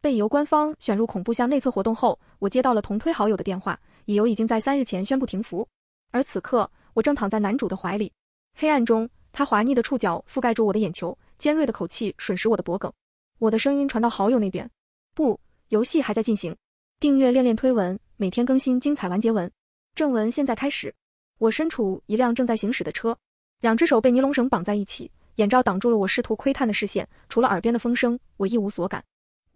被游官方选入恐怖箱内测活动后，我接到了同推好友的电话。游已经在三日前宣布停服，而此刻我正躺在男主的怀里，黑暗中他滑腻的触角覆盖住我的眼球，尖锐的口气吮食我的脖颈。我的声音传到好友那边，不，游戏还在进行。订阅恋恋推文，每天更新精彩完结文。正文现在开始。我身处一辆正在行驶的车，两只手被尼龙绳绑在一起，眼罩挡住了我试图窥探的视线，除了耳边的风声，我一无所感。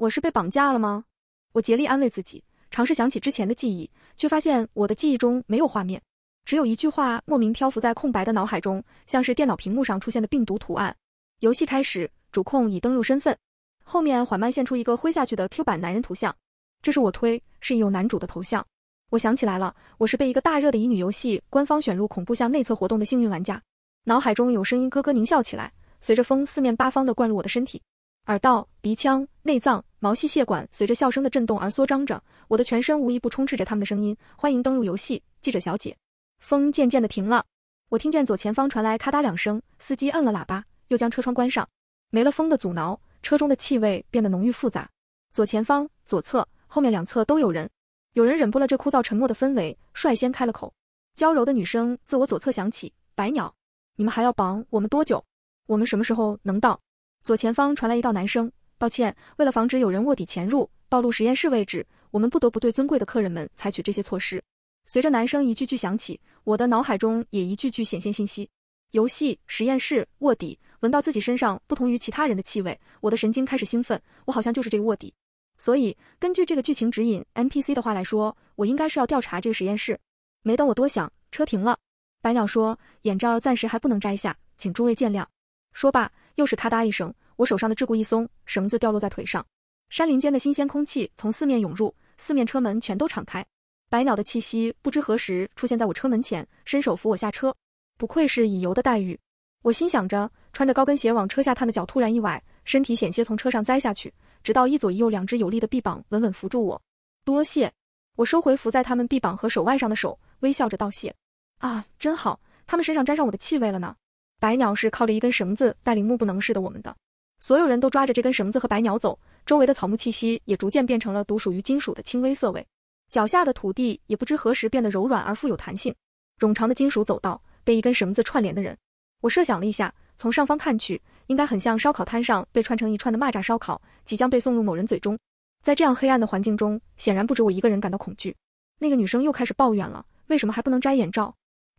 我是被绑架了吗？我竭力安慰自己，尝试想起之前的记忆，却发现我的记忆中没有画面，只有一句话莫名漂浮在空白的脑海中，像是电脑屏幕上出现的病毒图案。游戏开始，主控已登录身份，后面缓慢现出一个挥下去的 Q 版男人图像。这是我推，是有男主的头像。我想起来了，我是被一个大热的乙女游戏官方选入恐怖向内测活动的幸运玩家。脑海中有声音咯咯狞笑起来，随着风四面八方的灌入我的身体。耳道、鼻腔、内脏、毛细血管随着笑声的震动而缩张着，我的全身无一不充斥着他们的声音。欢迎登录游戏，记者小姐。风渐渐的停了，我听见左前方传来咔嗒两声，司机摁了喇叭，又将车窗关上。没了风的阻挠，车中的气味变得浓郁复杂。左前方、左侧、后面两侧都有人，有人忍不了这枯燥沉默的氛围，率先开了口。娇柔的女声自我左侧响起：“白鸟，你们还要绑我们多久？我们什么时候能到？”左前方传来一道男声：“抱歉，为了防止有人卧底潜入，暴露实验室位置，我们不得不对尊贵的客人们采取这些措施。”随着男声一句句响起，我的脑海中也一句句显现信息：游戏、实验室、卧底，闻到自己身上不同于其他人的气味，我的神经开始兴奋，我好像就是这个卧底。所以根据这个剧情指引 NPC 的话来说，我应该是要调查这个实验室。没等我多想，车停了。白鸟说：“眼罩暂时还不能摘下，请诸位见谅。”说罢。又是咔嗒一声，我手上的桎梏一松，绳子掉落在腿上。山林间的新鲜空气从四面涌入，四面车门全都敞开。百鸟的气息不知何时出现在我车门前，伸手扶我下车。不愧是以游的待遇，我心想着，穿着高跟鞋往车下探的脚突然一崴，身体险些从车上栽下去，直到一左一右两只有力的臂膀稳稳扶住我。多谢！我收回扶在他们臂膀和手腕上的手，微笑着道谢。啊，真好，他们身上沾上我的气味了呢。白鸟是靠着一根绳子带领目不能视的我们的，所有人都抓着这根绳子和白鸟走，周围的草木气息也逐渐变成了独属于金属的轻微涩味，脚下的土地也不知何时变得柔软而富有弹性。冗长的金属走道被一根绳子串联的人，我设想了一下，从上方看去，应该很像烧烤摊上被串成一串的蚂蚱烧烤，即将被送入某人嘴中。在这样黑暗的环境中，显然不止我一个人感到恐惧。那个女生又开始抱怨了，为什么还不能摘眼罩？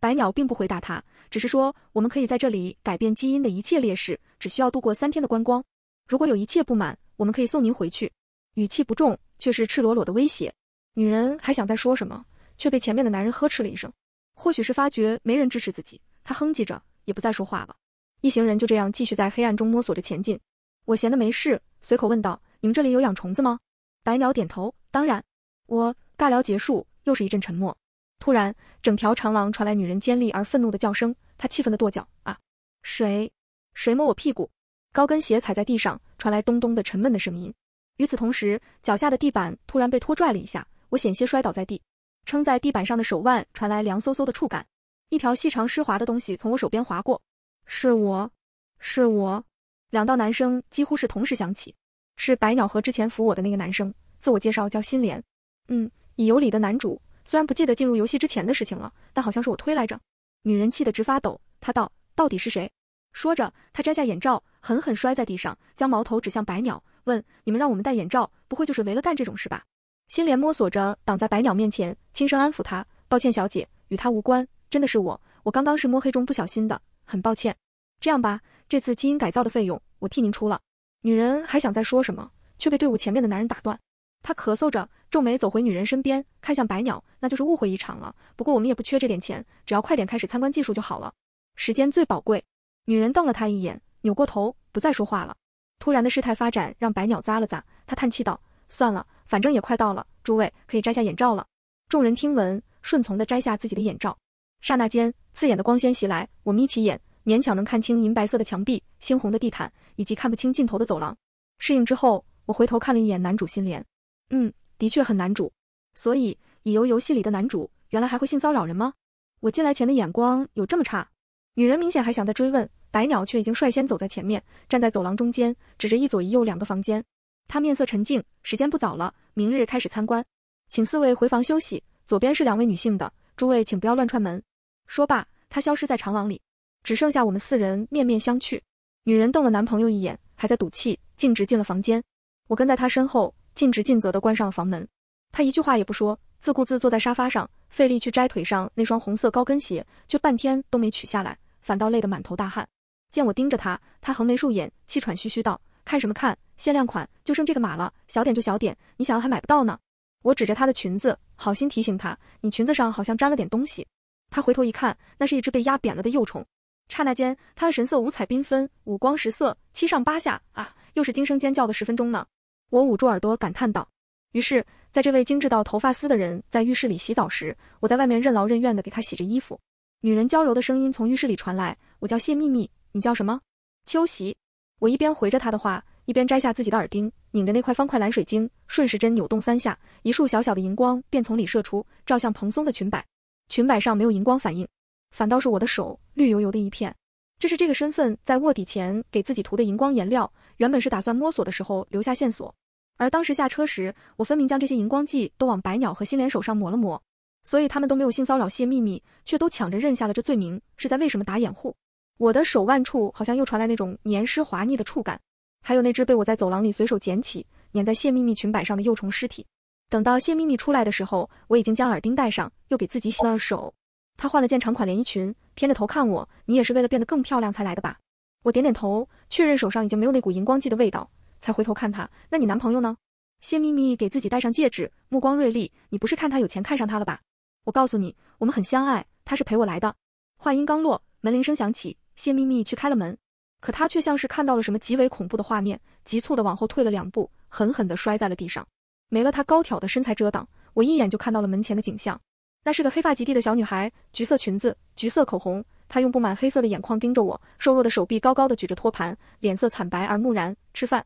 白鸟并不回答他，只是说：“我们可以在这里改变基因的一切劣势，只需要度过三天的观光。如果有一切不满，我们可以送您回去。”语气不重，却是赤裸裸的威胁。女人还想再说什么，却被前面的男人呵斥了一声。或许是发觉没人支持自己，她哼唧着，也不再说话了。一行人就这样继续在黑暗中摸索着前进。我闲的没事，随口问道：“你们这里有养虫子吗？”白鸟点头，当然。我尬聊结束，又是一阵沉默。突然，整条长廊传来女人尖利而愤怒的叫声。她气愤的跺脚：“啊，谁？谁摸我屁股？”高跟鞋踩在地上，传来咚咚的沉闷的声音。与此同时，脚下的地板突然被拖拽了一下，我险些摔倒在地。撑在地板上的手腕传来凉飕飕的触感，一条细长湿滑的东西从我手边划过。是我，是我。两道男声几乎是同时响起：“是百鸟和之前扶我的那个男生。”自我介绍叫心莲。嗯，以由里的男主。虽然不记得进入游戏之前的事情了，但好像是我推来着。女人气得直发抖，她道：“到底是谁？”说着，她摘下眼罩，狠狠摔在地上，将矛头指向白鸟，问：“你们让我们戴眼罩，不会就是为了干这种事吧？”心莲摸索着挡在白鸟面前，轻声安抚她：“抱歉，小姐，与她无关，真的是我，我刚刚是摸黑中不小心的，很抱歉。这样吧，这次基因改造的费用我替您出了。”女人还想再说什么，却被队伍前面的男人打断。他咳嗽着，皱眉走回女人身边，看向白鸟，那就是误会一场了。不过我们也不缺这点钱，只要快点开始参观技术就好了。时间最宝贵。女人瞪了他一眼，扭过头，不再说话了。突然的事态发展让白鸟咂了咂，他叹气道：“算了，反正也快到了，诸位可以摘下眼罩了。”众人听闻，顺从的摘下自己的眼罩。刹那间，刺眼的光鲜袭来，我眯起眼，勉强能看清银白色的墙壁、猩红的地毯，以及看不清尽头的走廊。适应之后，我回头看了一眼男主心莲。嗯，的确很男主。所以，乙游游戏里的男主原来还会性骚扰人吗？我进来前的眼光有这么差？女人明显还想再追问，白鸟却已经率先走在前面，站在走廊中间，指着一左一右两个房间。他面色沉静。时间不早了，明日开始参观，请四位回房休息。左边是两位女性的，诸位请不要乱串门。说罢，他消失在长廊里，只剩下我们四人面面相觑。女人瞪了男朋友一眼，还在赌气，径直进了房间。我跟在她身后。尽职尽责地关上了房门，他一句话也不说，自顾自坐在沙发上，费力去摘腿上那双红色高跟鞋，却半天都没取下来，反倒累得满头大汗。见我盯着他，他横眉竖眼，气喘吁吁道：“看什么看？限量款就剩这个码了，小点就小点，你想要还买不到呢。”我指着他的裙子，好心提醒他：“你裙子上好像沾了点东西。”他回头一看，那是一只被压扁了的幼虫。刹那间，他的神色五彩缤纷、五光十色、七上八下啊！又是惊声尖叫的十分钟呢。我捂住耳朵，感叹道。于是，在这位精致到头发丝的人在浴室里洗澡时，我在外面任劳任怨地给他洗着衣服。女人娇柔的声音从浴室里传来：“我叫谢秘密，你叫什么？”秋席。我一边回着她的话，一边摘下自己的耳钉，拧着那块方块蓝水晶，顺时针扭动三下，一束小小的荧光便从里射出，照向蓬松的裙摆。裙摆上没有荧光反应，反倒是我的手绿油油的一片。这是这个身份在卧底前给自己涂的荧光颜料，原本是打算摸索的时候留下线索。而当时下车时，我分明将这些荧光剂都往白鸟和心莲手上抹了抹，所以他们都没有性骚扰谢秘密，却都抢着认下了这罪名，是在为什么打掩护？我的手腕处好像又传来那种黏湿滑腻的触感，还有那只被我在走廊里随手捡起、粘在谢秘密裙摆上的幼虫尸体。等到谢秘密出来的时候，我已经将耳钉戴上，又给自己洗了手。她换了件长款连衣裙，偏着头看我：“你也是为了变得更漂亮才来的吧？”我点点头，确认手上已经没有那股荧光剂的味道。才回头看他，那你男朋友呢？谢秘咪给自己戴上戒指，目光锐利。你不是看他有钱看上他了吧？我告诉你，我们很相爱，他是陪我来的。话音刚落，门铃声响起，谢秘咪去开了门，可他却像是看到了什么极为恐怖的画面，急促地往后退了两步，狠狠地摔在了地上。没了他高挑的身材遮挡，我一眼就看到了门前的景象。那是个黑发及地的小女孩，橘色裙子，橘色口红。她用布满黑色的眼眶盯着我，瘦弱的手臂高高的举着托盘，脸色惨白而木然。吃饭。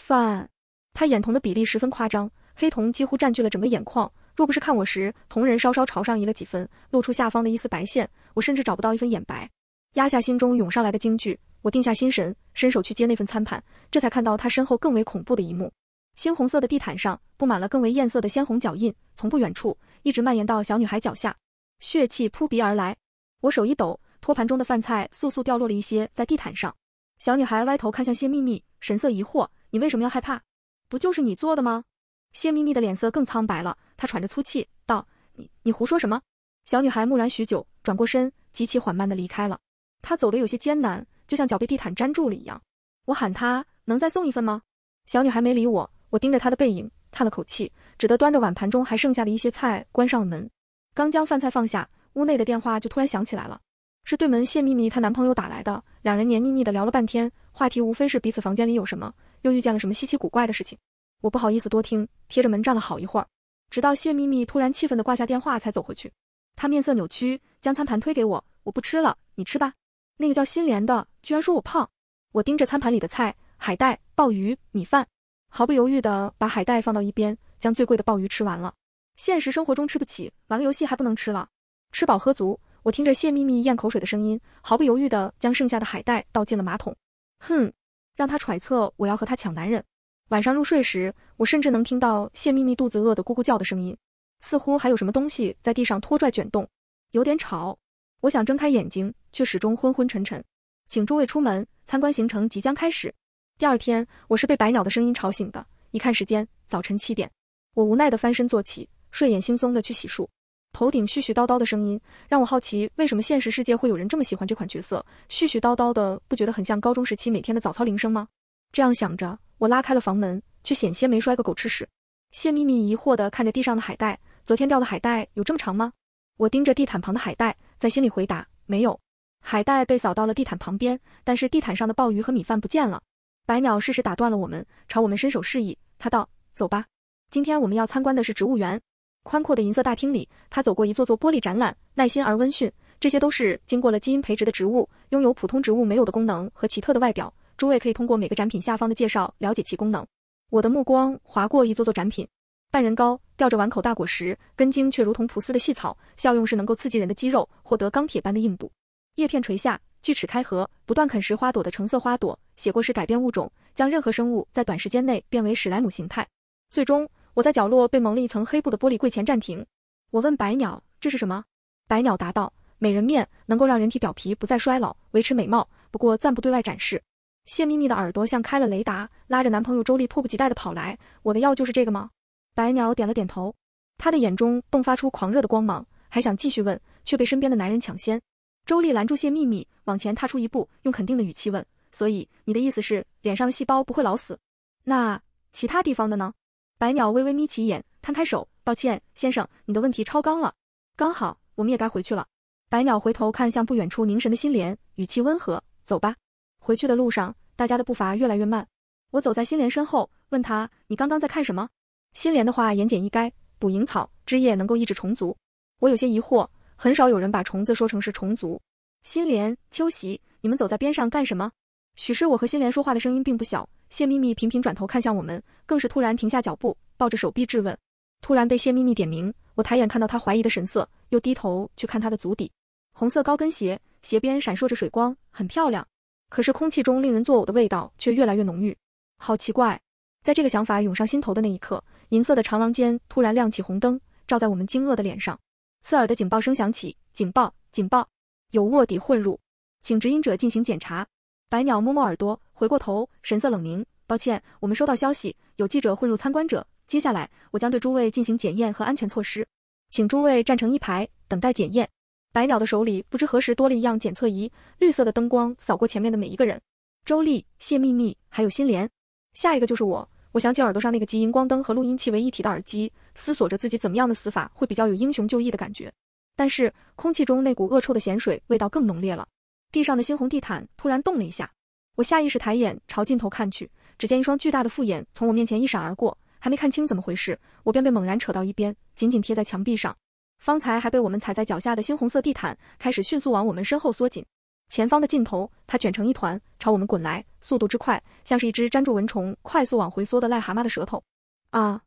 饭，他眼瞳的比例十分夸张，黑瞳几乎占据了整个眼眶。若不是看我时瞳仁稍稍朝上移了几分，露出下方的一丝白线，我甚至找不到一分眼白。压下心中涌上来的惊惧，我定下心神，伸手去接那份餐盘，这才看到他身后更为恐怖的一幕：猩红色的地毯上布满了更为艳色的鲜红脚印，从不远处一直蔓延到小女孩脚下，血气扑鼻而来。我手一抖，托盘中的饭菜簌簌掉落了一些在地毯上。小女孩歪头看向谢秘密，神色疑惑。你为什么要害怕？不就是你做的吗？谢咪咪的脸色更苍白了，她喘着粗气道：“你你胡说什么？”小女孩木然许久，转过身，极其缓慢地离开了。她走的有些艰难，就像脚被地毯粘住了一样。我喊她：“能再送一份吗？”小女孩没理我。我盯着她的背影，叹了口气，只得端着碗盘中还剩下的一些菜，关上门。刚将饭菜放下，屋内的电话就突然响起来了，是对门谢咪咪她男朋友打来的。两人黏腻腻地聊了半天，话题无非是彼此房间里有什么。又遇见了什么稀奇古怪的事情？我不好意思多听，贴着门站了好一会儿，直到谢咪咪突然气愤地挂下电话，才走回去。她面色扭曲，将餐盘推给我，我不吃了，你吃吧。那个叫心莲的居然说我胖。我盯着餐盘里的菜，海带、鲍鱼、米饭，毫不犹豫地把海带放到一边，将最贵的鲍鱼吃完了。现实生活中吃不起，玩个游戏还不能吃了。吃饱喝足，我听着谢咪咪咽口水的声音，毫不犹豫地将剩下的海带倒进了马桶。哼。让他揣测我要和他抢男人。晚上入睡时，我甚至能听到谢秘密肚子饿的咕咕叫的声音，似乎还有什么东西在地上拖拽卷动，有点吵。我想睁开眼睛，却始终昏昏沉沉。请诸位出门参观，行程即将开始。第二天，我是被百鸟的声音吵醒的。一看时间，早晨七点。我无奈地翻身坐起，睡眼惺忪地去洗漱。头顶絮絮叨叨的声音让我好奇，为什么现实世界会有人这么喜欢这款角色？絮絮叨叨的，不觉得很像高中时期每天的早操铃声吗？这样想着，我拉开了房门，却险些没摔个狗吃屎。谢咪咪疑惑的看着地上的海带，昨天掉的海带有这么长吗？我盯着地毯旁的海带，在心里回答没有。海带被扫到了地毯旁边，但是地毯上的鲍鱼和米饭不见了。白鸟适时打断了我们，朝我们伸手示意，他道：“走吧，今天我们要参观的是植物园。”宽阔的银色大厅里，他走过一座座玻璃展览，耐心而温驯。这些都是经过了基因培植的植物，拥有普通植物没有的功能和奇特的外表。诸位可以通过每个展品下方的介绍了解其功能。我的目光划过一座座展品，半人高，吊着碗口大果实，根茎却如同普斯的细草，效用是能够刺激人的肌肉，获得钢铁般的硬度。叶片垂下，锯齿开合，不断啃食花朵的橙色花朵，写过是改变物种，将任何生物在短时间内变为史莱姆形态，最终。我在角落被蒙了一层黑布的玻璃柜前暂停，我问白鸟：“这是什么？”白鸟答道：“美人面能够让人体表皮不再衰老，维持美貌，不过暂不对外展示。”谢秘密的耳朵像开了雷达，拉着男朋友周丽迫不及待的跑来：“我的药就是这个吗？”白鸟点了点头，他的眼中迸发出狂热的光芒，还想继续问，却被身边的男人抢先。周丽拦住谢秘密，往前踏出一步，用肯定的语气问：“所以你的意思是，脸上的细胞不会老死？那其他地方的呢？”白鸟微微眯起眼，摊开手，抱歉，先生，你的问题超纲了。刚好，我们也该回去了。白鸟回头看向不远处凝神的心莲，语气温和：“走吧。”回去的路上，大家的步伐越来越慢。我走在心莲身后，问他：“你刚刚在看什么？”心莲的话言简意赅：“捕蝇草枝叶能够抑制虫族。”我有些疑惑，很少有人把虫子说成是虫族。心莲、秋喜，你们走在边上干什么？许是我和心莲说话的声音并不小。谢秘密频频转头看向我们，更是突然停下脚步，抱着手臂质问。突然被谢秘密点名，我抬眼看到他怀疑的神色，又低头去看他的足底，红色高跟鞋，鞋边闪烁着水光，很漂亮。可是空气中令人作呕的味道却越来越浓郁，好奇怪。在这个想法涌上心头的那一刻，银色的长廊间突然亮起红灯，照在我们惊愕的脸上，刺耳的警报声响起，警报，警报，有卧底混入，请指引者进行检查。白鸟摸摸耳朵，回过头，神色冷凝。抱歉，我们收到消息，有记者混入参观者。接下来，我将对诸位进行检验和安全措施，请诸位站成一排，等待检验。白鸟的手里不知何时多了一样检测仪，绿色的灯光扫过前面的每一个人。周丽、谢秘密，还有心莲，下一个就是我。我想起耳朵上那个集荧光灯和录音器为一体的耳机，思索着自己怎么样的死法会比较有英雄救义的感觉。但是空气中那股恶臭的咸水味道更浓烈了。地上的猩红地毯突然动了一下，我下意识抬眼朝镜头看去，只见一双巨大的复眼从我面前一闪而过，还没看清怎么回事，我便被猛然扯到一边，紧紧贴在墙壁上。方才还被我们踩在脚下的猩红色地毯开始迅速往我们身后缩紧，前方的镜头它卷成一团朝我们滚来，速度之快，像是一只粘住蚊虫快速往回缩的癞蛤蟆的舌头。啊！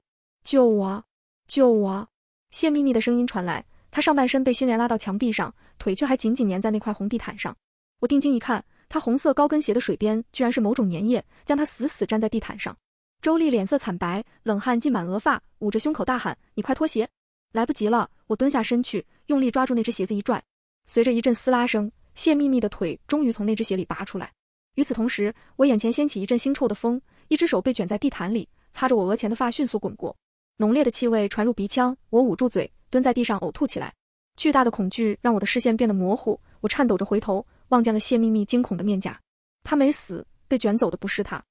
救我！救我！谢秘密的声音传来，他上半身被心莲拉到墙壁上，腿却还紧紧粘在那块红地毯上。我定睛一看，她红色高跟鞋的水边居然是某种粘液，将她死死粘在地毯上。周丽脸色惨白，冷汗浸满额发，捂着胸口大喊：“你快脱鞋！”来不及了，我蹲下身去，用力抓住那只鞋子一拽，随着一阵撕拉声，谢秘密的腿终于从那只鞋里拔出来。与此同时，我眼前掀起一阵腥臭的风，一只手被卷在地毯里，擦着我额前的发迅速滚过，浓烈的气味传入鼻腔，我捂住嘴，蹲在地上呕吐起来。巨大的恐惧让我的视线变得模糊，我颤抖着回头。望见了谢秘密惊恐的面颊，他没死，被卷走的不是他。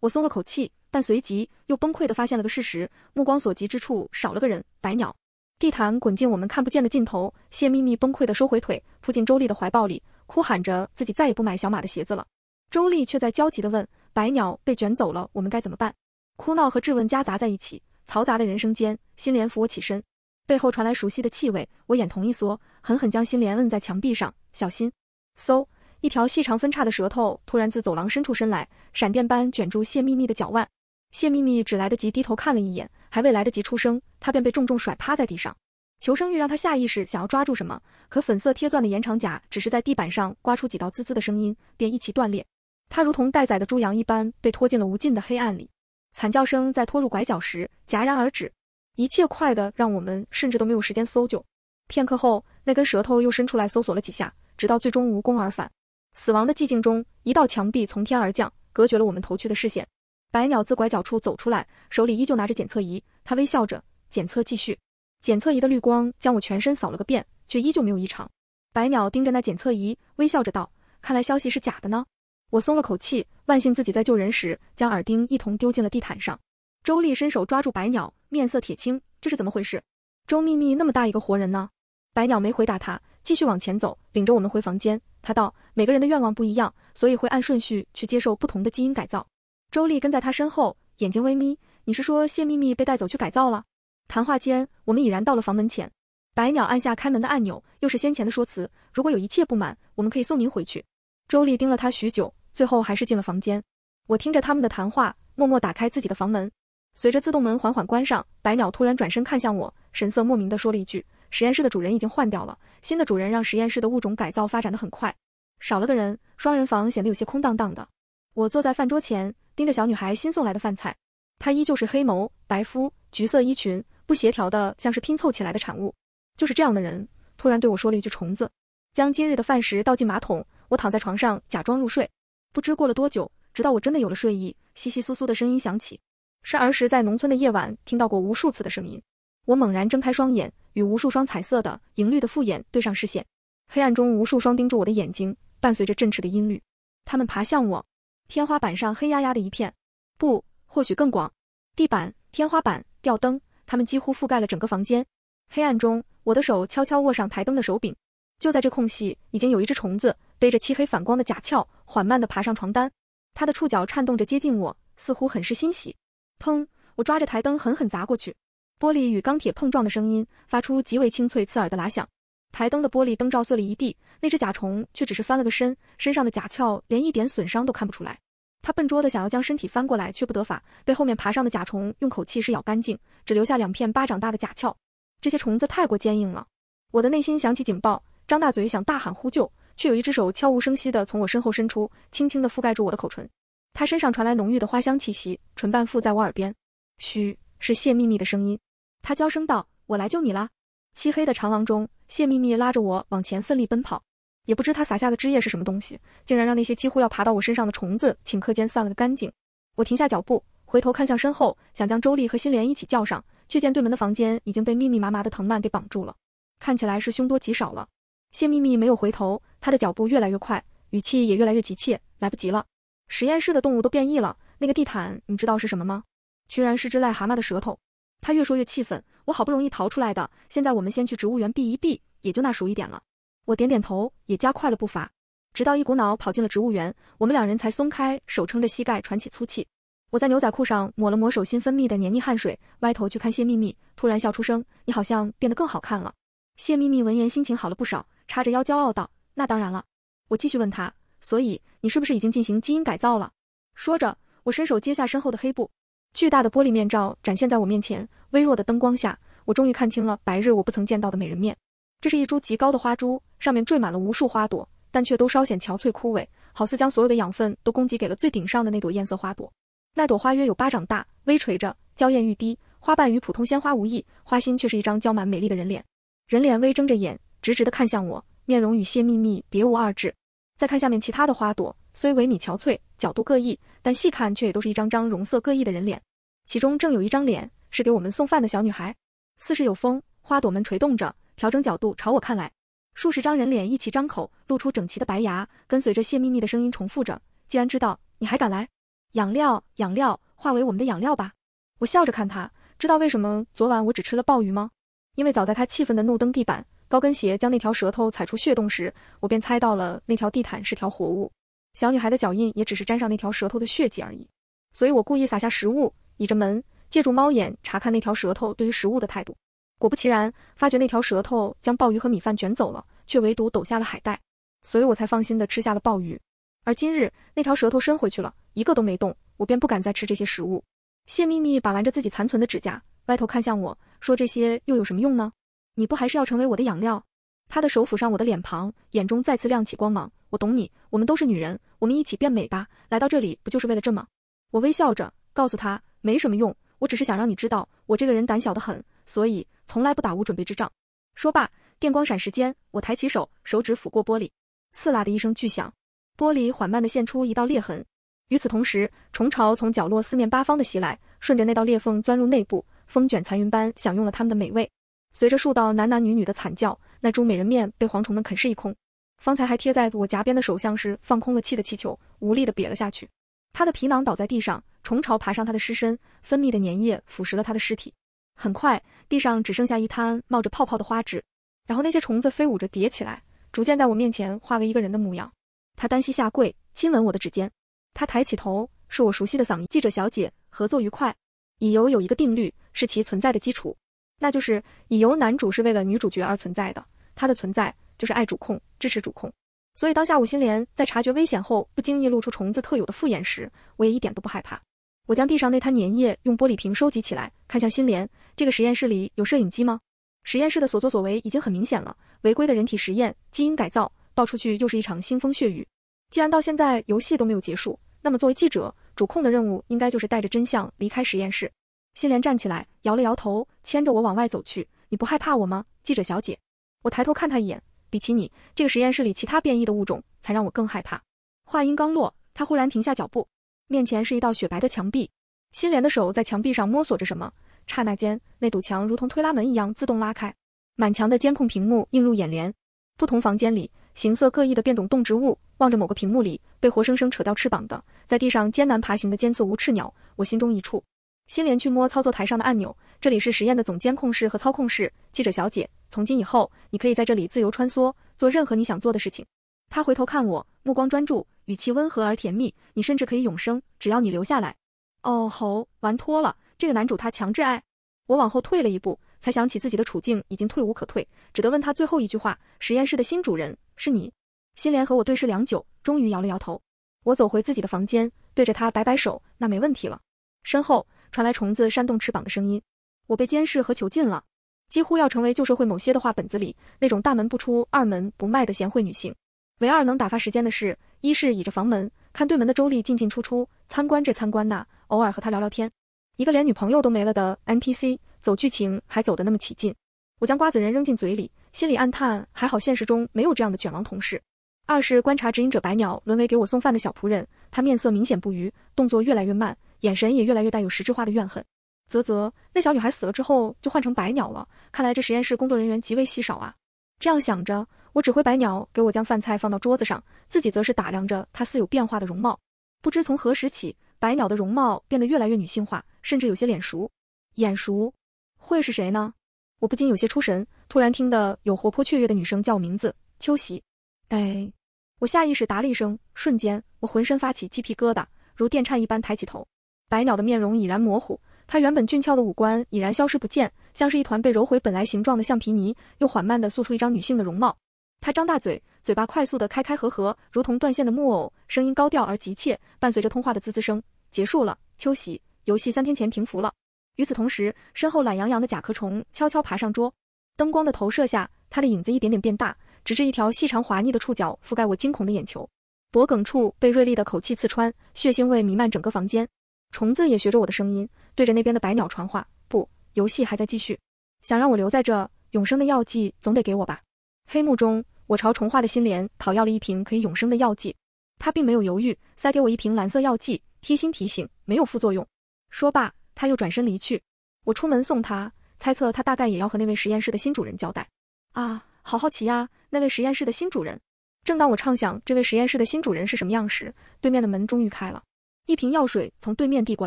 我松了口气，但随即又崩溃的发现了个事实：目光所及之处少了个人。白鸟，地毯滚进我们看不见的尽头。谢秘密崩溃的收回腿，扑进周丽的怀抱里，哭喊着自己再也不买小马的鞋子了。周丽却在焦急的问：“白鸟被卷走了，我们该怎么办？”哭闹和质问夹杂在一起，嘈杂的人声间，心莲扶我起身，背后传来熟悉的气味，我眼瞳一缩，狠狠将心莲摁在墙壁上，小心。嗖！一条细长分叉的舌头突然自走廊深处伸来，闪电般卷住谢秘密的脚腕。谢秘密只来得及低头看了一眼，还未来得及出声，他便被重重甩趴在地上。求生欲让他下意识想要抓住什么，可粉色贴钻的延长甲只是在地板上刮出几道滋滋的声音，便一齐断裂。他如同待宰的猪羊一般被拖进了无尽的黑暗里。惨叫声在拖入拐角时戛然而止，一切快的让我们甚至都没有时间搜救。片刻后。那根舌头又伸出来搜索了几下，直到最终无功而返。死亡的寂静中，一道墙壁从天而降，隔绝了我们投去的视线。白鸟自拐角处走出来，手里依旧拿着检测仪。他微笑着，检测继续。检测仪的绿光将我全身扫了个遍，却依旧没有异常。白鸟盯着那检测仪，微笑着道：“看来消息是假的呢。”我松了口气，万幸自己在救人时将耳钉一同丢进了地毯上。周丽伸手抓住白鸟，面色铁青：“这是怎么回事？周密密那么大一个活人呢？”白鸟没回答他，继续往前走，领着我们回房间。他道：“每个人的愿望不一样，所以会按顺序去接受不同的基因改造。”周丽跟在他身后，眼睛微眯。你是说谢秘密被带走去改造了？谈话间，我们已然到了房门前。白鸟按下开门的按钮，又是先前的说辞：“如果有一切不满，我们可以送您回去。”周丽盯了他许久，最后还是进了房间。我听着他们的谈话，默默打开自己的房门。随着自动门缓缓关上，白鸟突然转身看向我，神色莫名地说了一句。实验室的主人已经换掉了，新的主人让实验室的物种改造发展的很快。少了个人，双人房显得有些空荡荡的。我坐在饭桌前，盯着小女孩新送来的饭菜，她依旧是黑眸、白肤、橘色衣裙，不协调的像是拼凑起来的产物。就是这样的人，突然对我说了一句：“虫子。”将今日的饭食倒进马桶，我躺在床上假装入睡。不知过了多久，直到我真的有了睡意，窸窸窣窣的声音响起，是儿时在农村的夜晚听到过无数次的声音。我猛然睁开双眼，与无数双彩色的、荧绿的复眼对上视线。黑暗中，无数双盯住我的眼睛，伴随着振翅的音律，他们爬向我。天花板上黑压压的一片，不，或许更广。地板、天花板、吊灯，他们几乎覆盖了整个房间。黑暗中，我的手悄悄握上台灯的手柄。就在这空隙，已经有一只虫子背着漆黑反光的甲壳，缓慢地爬上床单。它的触角颤动着接近我，似乎很是欣喜。砰！我抓着台灯狠狠砸过去。玻璃与钢铁碰撞的声音发出极为清脆、刺耳的拉响，台灯的玻璃灯罩碎了一地。那只甲虫却只是翻了个身，身上的甲壳连一点损伤都看不出来。他笨拙的想要将身体翻过来，却不得法，被后面爬上的甲虫用口气是咬干净，只留下两片巴掌大的甲壳。这些虫子太过坚硬了，我的内心响起警报，张大嘴想大喊呼救，却有一只手悄无声息的从我身后伸出，轻轻的覆盖住我的口唇。他身上传来浓郁的花香气息，唇瓣附在我耳边，嘘，是谢秘密的声音。他娇声道：“我来救你啦！”漆黑的长廊中，谢秘密拉着我往前奋力奔跑，也不知他撒下的汁液是什么东西，竟然让那些几乎要爬到我身上的虫子顷刻间散了个干净。我停下脚步，回头看向身后，想将周丽和心莲一起叫上，却见对门的房间已经被密密麻麻的藤蔓给绑住了，看起来是凶多吉少了。谢秘密没有回头，他的脚步越来越快，语气也越来越急切：“来不及了！实验室的动物都变异了，那个地毯你知道是什么吗？居然是只癞蛤蟆的舌头。”他越说越气愤，我好不容易逃出来的，现在我们先去植物园避一避，也就那熟一点了。我点点头，也加快了步伐，直到一股脑跑进了植物园，我们两人才松开手，撑着膝盖喘起粗气。我在牛仔裤上抹了抹手心分泌的黏腻汗水，歪头去看谢秘密，突然笑出声：“你好像变得更好看了。”谢秘密闻言，心情好了不少，叉着腰骄傲道：“那当然了。”我继续问他：“所以你是不是已经进行基因改造了？”说着，我伸手揭下身后的黑布。巨大的玻璃面罩展现在我面前，微弱的灯光下，我终于看清了白日我不曾见到的美人面。这是一株极高的花株，上面缀满了无数花朵，但却都稍显憔悴枯萎，好似将所有的养分都供给给了最顶上的那朵艳色花朵。那朵花约有巴掌大，微垂着，娇艳欲滴，花瓣与普通鲜花无异，花心却是一张娇蛮美丽的人脸。人脸微睁着眼，直直的看向我，面容与谢秘密别无二致。再看下面其他的花朵，虽萎靡憔悴，角度各异。但细看却也都是一张张容色各异的人脸，其中正有一张脸是给我们送饭的小女孩。似是有风，花朵们垂动着，调整角度朝我看来。数十张人脸一起张口，露出整齐的白牙，跟随着谢秘密的声音重复着：“既然知道你还敢来，养料养料，化为我们的养料吧。”我笑着看他，知道为什么昨晚我只吃了鲍鱼吗？因为早在他气愤的怒蹬地板，高跟鞋将那条舌头踩出血洞时，我便猜到了那条地毯是条活物。小女孩的脚印也只是沾上那条舌头的血迹而已，所以我故意撒下食物，倚着门，借助猫眼查看那条舌头对于食物的态度。果不其然，发觉那条舌头将鲍鱼和米饭卷走了，却唯独抖下了海带，所以我才放心的吃下了鲍鱼。而今日那条舌头伸回去了，一个都没动，我便不敢再吃这些食物。谢秘密把玩着自己残存的指甲，歪头看向我说：“这些又有什么用呢？你不还是要成为我的养料？”他的手抚上我的脸庞，眼中再次亮起光芒。我懂你，我们都是女人，我们一起变美吧。来到这里不就是为了这吗？我微笑着告诉他，没什么用，我只是想让你知道，我这个人胆小得很，所以从来不打无准备之仗。说罢，电光闪，时间，我抬起手，手指抚过玻璃，刺啦的一声巨响，玻璃缓慢的现出一道裂痕。与此同时，虫巢从角落四面八方的袭来，顺着那道裂缝钻入内部，风卷残云般享用了他们的美味。随着数道男男女女的惨叫。那株美人面被蝗虫们啃噬一空，方才还贴在我颊边的手像是放空了气的气球，无力的瘪了下去。他的皮囊倒在地上，虫巢爬上他的尸身，分泌的粘液腐蚀了他的尸体。很快，地上只剩下一滩冒着泡泡的花纸，然后那些虫子飞舞着叠起来，逐渐在我面前化为一个人的模样。他单膝下跪，亲吻我的指尖。他抬起头，是我熟悉的嗓音：“记者小姐，合作愉快。”乙游有一个定律，是其存在的基础。那就是已由男主是为了女主角而存在的，他的存在就是爱主控，支持主控。所以当下，午新莲在察觉危险后，不经意露出虫子特有的复眼时，我也一点都不害怕。我将地上那滩粘液用玻璃瓶收集起来，看向新莲：“这个实验室里有摄影机吗？”实验室的所作所为已经很明显了，违规的人体实验、基因改造，爆出去又是一场腥风血雨。既然到现在游戏都没有结束，那么作为记者，主控的任务应该就是带着真相离开实验室。新莲站起来，摇了摇头，牵着我往外走去。你不害怕我吗，记者小姐？我抬头看他一眼，比起你，这个实验室里其他变异的物种才让我更害怕。话音刚落，他忽然停下脚步，面前是一道雪白的墙壁。新莲的手在墙壁上摸索着什么，刹那间，那堵墙如同推拉门一样自动拉开，满墙的监控屏幕映入眼帘。不同房间里，形色各异的变种动植物望着某个屏幕里被活生生扯掉翅膀的，在地上艰难爬行的尖刺无翅鸟，我心中一触。心莲去摸操作台上的按钮，这里是实验的总监控室和操控室。记者小姐，从今以后，你可以在这里自由穿梭，做任何你想做的事情。他回头看我，目光专注，语气温和而甜蜜。你甚至可以永生，只要你留下来。哦吼，玩脱了！这个男主他强制爱我，往后退了一步，才想起自己的处境已经退无可退，只得问他最后一句话：实验室的新主人是你。心莲和我对视良久，终于摇了摇头。我走回自己的房间，对着他摆摆手，那没问题了。身后。传来虫子扇动翅膀的声音，我被监视和囚禁了，几乎要成为旧社会某些的话本子里那种大门不出二门不迈的贤惠女性。唯二能打发时间的事，一是倚着房门看对门的周丽进进出出，参观这参观那，偶尔和她聊聊天。一个连女朋友都没了的 NPC，走剧情还走得那么起劲。我将瓜子仁扔进嘴里，心里暗叹，还好现实中没有这样的卷王同事。二是观察指引者白鸟沦为给我送饭的小仆人，他面色明显不愉，动作越来越慢。眼神也越来越带有实质化的怨恨。啧啧，那小女孩死了之后就换成白鸟了。看来这实验室工作人员极为稀少啊。这样想着，我指挥白鸟给我将饭菜放到桌子上，自己则是打量着她似有变化的容貌。不知从何时起，白鸟的容貌变得越来越女性化，甚至有些脸熟。眼熟，会是谁呢？我不禁有些出神。突然听得有活泼雀跃的女生叫我名字：“秋喜。”哎，我下意识答了一声，瞬间我浑身发起鸡皮疙瘩，如电颤一般抬起头。白鸟的面容已然模糊，她原本俊俏的五官已然消失不见，像是一团被揉回本来形状的橡皮泥，又缓慢地塑出一张女性的容貌。她张大嘴，嘴巴快速地开开合合，如同断线的木偶，声音高调而急切，伴随着通话的滋滋声。结束了，秋喜游戏三天前停服了。与此同时，身后懒洋洋的甲壳虫悄悄爬上桌，灯光的投射下，它的影子一点点变大，直至一条细长滑腻的触角覆盖我惊恐的眼球，脖梗处被锐利的口气刺穿，血腥味弥漫整个房间。虫子也学着我的声音，对着那边的百鸟传话。不，游戏还在继续。想让我留在这，永生的药剂总得给我吧。黑幕中，我朝重化的心莲讨要了一瓶可以永生的药剂，他并没有犹豫，塞给我一瓶蓝色药剂，贴心提醒没有副作用。说罢，他又转身离去。我出门送他，猜测他大概也要和那位实验室的新主人交代。啊，好好奇呀，那位实验室的新主人。正当我畅想这位实验室的新主人是什么样时，对面的门终于开了。一瓶药水从对面递过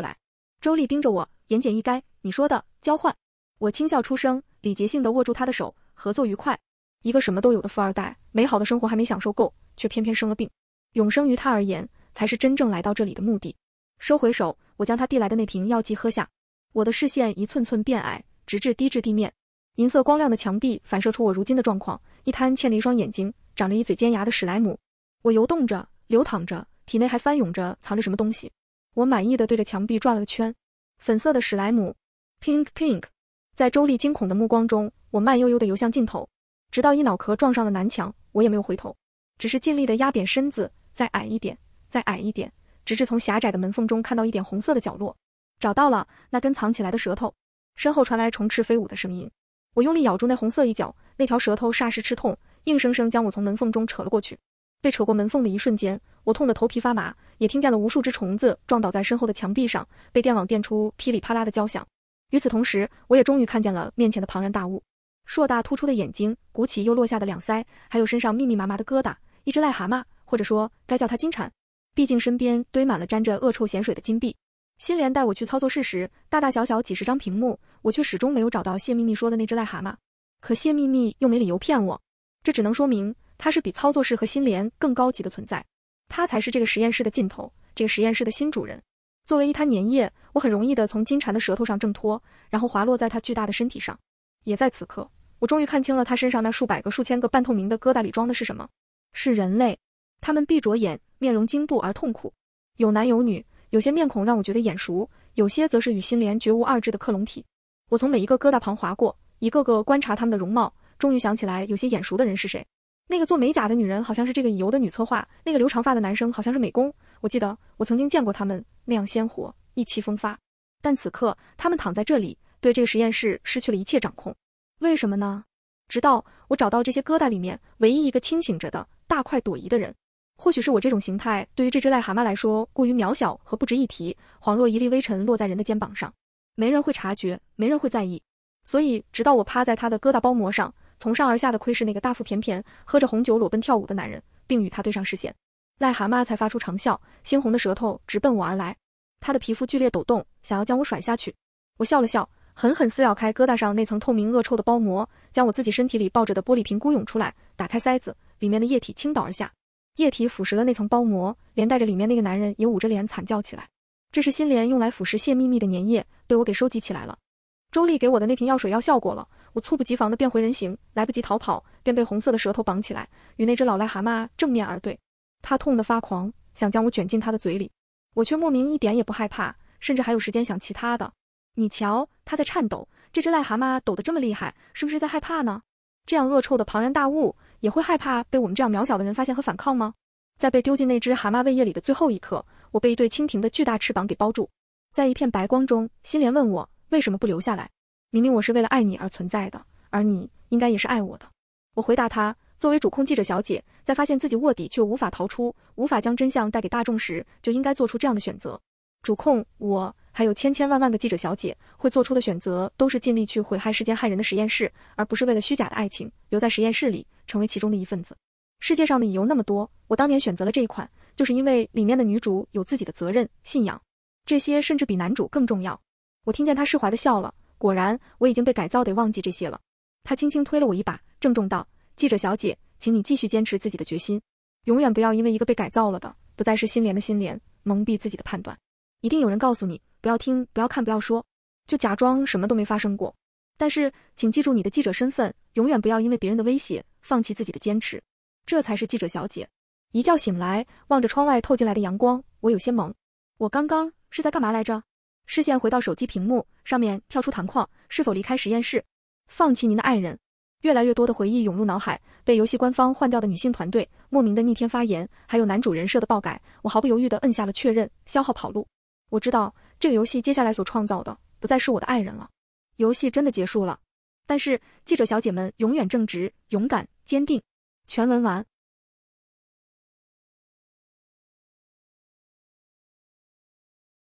来，周丽盯着我，言简意赅：“你说的交换。”我轻笑出声，礼节性的握住她的手，合作愉快。一个什么都有的富二代，美好的生活还没享受够，却偏偏生了病。永生于他而言，才是真正来到这里的目的。收回手，我将他递来的那瓶药剂喝下。我的视线一寸寸变矮，直至低至地面。银色光亮的墙壁反射出我如今的状况：一滩嵌着一双眼睛、长着一嘴尖牙的史莱姆。我游动着，流淌着。体内还翻涌着藏着什么东西，我满意的对着墙壁转了个圈。粉色的史莱姆，pink pink，在周丽惊恐的目光中，我慢悠悠的游向尽头，直到一脑壳撞上了南墙，我也没有回头，只是尽力的压扁身子，再矮一点，再矮一点，直至从狭窄的门缝中看到一点红色的角落，找到了那根藏起来的舌头。身后传来虫翅飞舞的声音，我用力咬住那红色一角，那条舌头霎时吃痛，硬生生将我从门缝中扯了过去。被扯过门缝的一瞬间，我痛得头皮发麻，也听见了无数只虫子撞倒在身后的墙壁上，被电网电出噼里啪啦的交响。与此同时，我也终于看见了面前的庞然大物，硕大突出的眼睛，鼓起又落下的两腮，还有身上密密麻麻的疙瘩。一只癞蛤蟆，或者说该叫它金蝉。毕竟身边堆满了沾着恶臭咸水的金币。新莲带我去操作室时，大大小小几十张屏幕，我却始终没有找到谢秘密说的那只癞蛤蟆。可谢秘密又没理由骗我，这只能说明。它是比操作室和心莲更高级的存在，它才是这个实验室的尽头，这个实验室的新主人。作为一滩粘液，我很容易的从金蝉的舌头上挣脱，然后滑落在它巨大的身体上。也在此刻，我终于看清了它身上那数百个、数千个半透明的疙瘩里装的是什么？是人类。他们闭着眼，面容惊怖而痛苦，有男有女，有些面孔让我觉得眼熟，有些则是与心莲绝无二致的克隆体。我从每一个疙瘩旁划过，一个个观察他们的容貌，终于想起来有些眼熟的人是谁。那个做美甲的女人好像是这个已游的女策划，那个留长发的男生好像是美工。我记得我曾经见过他们那样鲜活，意气风发。但此刻他们躺在这里，对这个实验室失去了一切掌控。为什么呢？直到我找到这些疙瘩里面唯一一个清醒着的大快朵颐的人。或许是我这种形态对于这只癞蛤蟆来说过于渺小和不值一提，恍若一粒微尘落在人的肩膀上，没人会察觉，没人会在意。所以直到我趴在他的疙瘩包膜上。从上而下的窥视那个大腹便便、喝着红酒、裸奔跳舞的男人，并与他对上视线，癞蛤蟆才发出长啸，猩红的舌头直奔我而来，他的皮肤剧烈抖动，想要将我甩下去。我笑了笑，狠狠撕咬开疙瘩上那层透明恶臭的包膜，将我自己身体里抱着的玻璃瓶孤涌出来，打开塞子，里面的液体倾倒而下，液体腐蚀了那层包膜，连带着里面那个男人也捂着脸惨叫起来。这是心莲用来腐蚀泄秘密的粘液，被我给收集起来了。周丽给我的那瓶药水药效果了。我猝不及防地变回人形，来不及逃跑，便被红色的舌头绑起来，与那只老癞蛤蟆正面而对。他痛得发狂，想将我卷进他的嘴里，我却莫名一点也不害怕，甚至还有时间想其他的。你瞧，他在颤抖，这只癞蛤蟆抖得这么厉害，是不是在害怕呢？这样恶臭的庞然大物，也会害怕被我们这样渺小的人发现和反抗吗？在被丢进那只蛤蟆胃液里的最后一刻，我被一对蜻蜓的巨大翅膀给包住，在一片白光中，心莲问我为什么不留下来。明明我是为了爱你而存在的，而你应该也是爱我的。我回答他：作为主控记者小姐，在发现自己卧底却无法逃出、无法将真相带给大众时，就应该做出这样的选择。主控，我还有千千万万个记者小姐会做出的选择，都是尽力去毁害世间害人的实验室，而不是为了虚假的爱情留在实验室里，成为其中的一份子。世界上的理由那么多，我当年选择了这一款，就是因为里面的女主有自己的责任、信仰，这些甚至比男主更重要。我听见他释怀的笑了。果然，我已经被改造得忘记这些了。他轻轻推了我一把，郑重道：“记者小姐，请你继续坚持自己的决心，永远不要因为一个被改造了的不再是心莲的心莲蒙蔽自己的判断。一定有人告诉你，不要听，不要看，不要说，就假装什么都没发生过。但是，请记住你的记者身份，永远不要因为别人的威胁放弃自己的坚持，这才是记者小姐。”一觉醒来，望着窗外透进来的阳光，我有些懵。我刚刚是在干嘛来着？视线回到手机屏幕上面，跳出弹框：是否离开实验室？放弃您的爱人？越来越多的回忆涌入脑海，被游戏官方换掉的女性团队，莫名的逆天发言，还有男主人设的爆改，我毫不犹豫的摁下了确认，消耗跑路。我知道这个游戏接下来所创造的，不再是我的爱人了。游戏真的结束了。但是记者小姐们永远正直、勇敢、坚定。全文完。